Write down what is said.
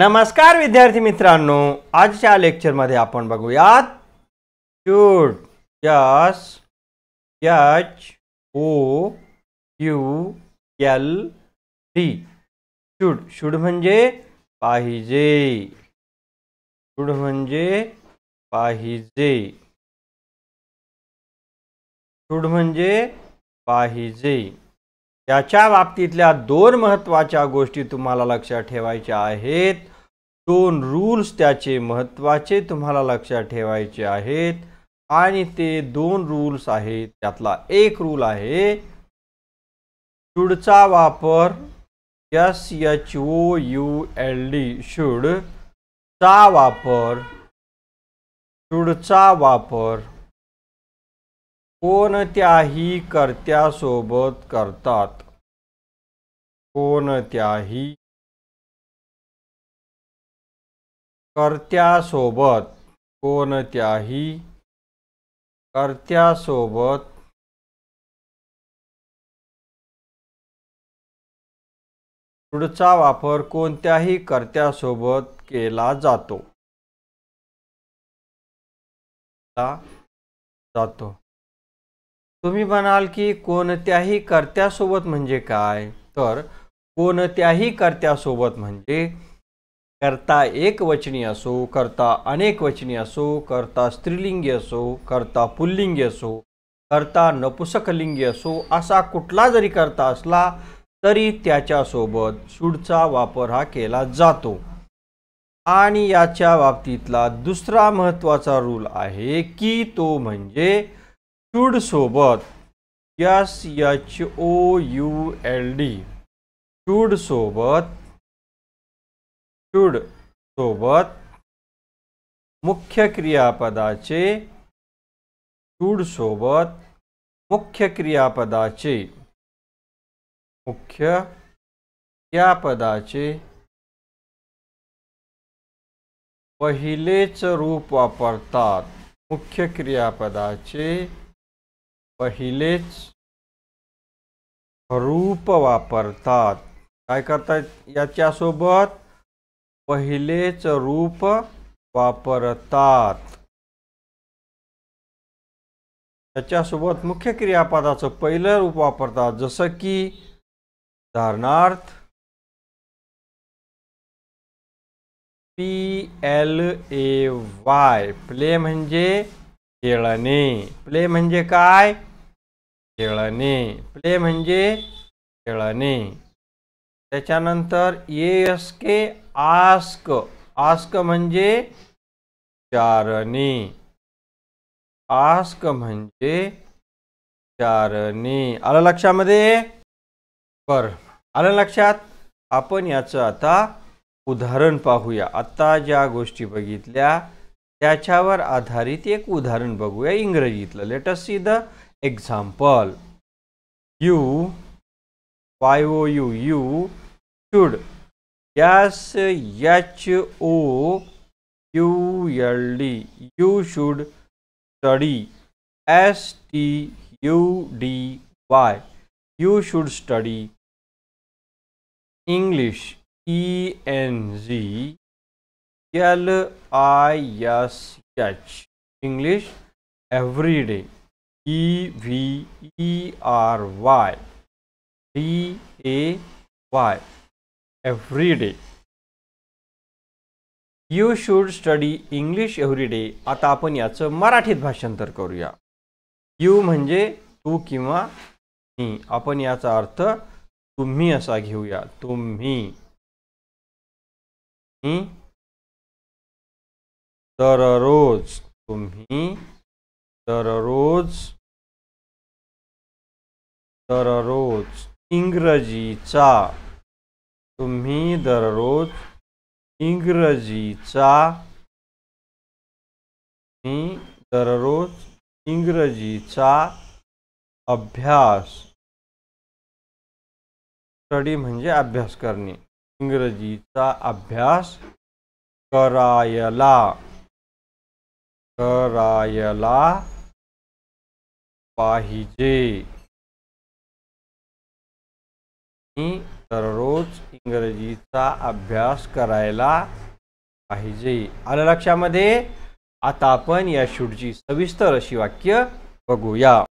नमस्कार विद्यार्थी मित्रांनो आजच्या लेक्चरमध्ये आपण बघूयात should S H O U L D should should म्हणजे पाहिजे शूड म्हणजे पाहिजे शूड म्हणजे पाहिजे याच्या बाबतीतल्या दोन महत्त्वाच्या गोष्टी तुम्हाला लक्षात ठेवायच्या आहेत दोन रूल्स त्याचे महत्त्वाचे तुम्हाला लक्षात ठेवायचे आहेत आणि ते दोन रूल्स आहेत त्यातला एक रूल आहे शूडचा वापर S H O U L D should चा वापर शुडचा वापर कोणत्याही कर्त्यासोबत करतात कोणत्याही कर्त्यासोबत कोणत्याही कर्त्यासोबत पुढचा वापर कोणत्याही कर्त्यासोबत केला जातो जातो तुम्ही म्हणाल की कोणत्याही कर्त्यासोबत म्हणजे काय तर कोणत्याही कर्त्यासोबत म्हणजे करता वचनी असो करता वचनी असो करता स्त्रीलिंगी असो करता पुल्लिंगी असो करता नपुसकलिंगी असो असा कुठला जरी करता असला तरी त्याच्यासोबत शूडचा वापर हा केला जातो आणि याच्या बाबतीतला दुसरा महत्त्वाचा रूल आहे की तो म्हणजे शूडसोबत S H O U L D शूडसोबत शुड सोबत मुख्य क्रियापदाचे शूड सोबत मुख्य क्रियापदाचे मुख्य क्रियापदाचे पहिलेच रूप वापरतात मुख्य क्रियापदाचे पहिलेच रूप वापरतात काय करतात याच्यासोबत पहिलेच रूप वापरतात त्याच्यासोबत मुख्य क्रियापदाचं पहिलं रूप वापरतात जसं की उदाहरणार्थ P L A Y play म्हणजे खेळणे प्ले म्हणजे काय खेळणे प्ले म्हणजे खेळणे त्याच्यानंतर A S K ask ask म्हणजे चारणी आस्क म्हणजे चारणी आलं लक्षामध्ये बर आलं लक्षात आपण याचं आता उदाहरण पाहूया आता ज्या गोष्टी बघितल्या त्याच्यावर आधारित एक उदाहरण बघूया इंग्रजीतलं let's see the example you Y O U you should Yes, H O U L D. You should study. S T U D Y. You should study English. E N Z L I S H. English every day. E V E R Y D A Y. every day. You should study English every day. आता आपण याचं मराठीत भाषांतर करूया you म्हणजे तू किंवा मी आपण याचा अर्थ तुम्ही असा घेऊया तुम्ही दररोज तुम्ही दररोज दररोज इंग्रजीचा तुम्ही दररोज इंग्रजीचा मी दररोज इंग्रजीचा अभ्यास स्टडी म्हणजे अभ्यास करणे इंग्रजीचा अभ्यास करायला करायला पाहिजे मी दररोज अभ्यास करायला पाहिजे आलं लक्षामध्ये आता आपण या शूटची सविस्तर अशी वाक्य बघूया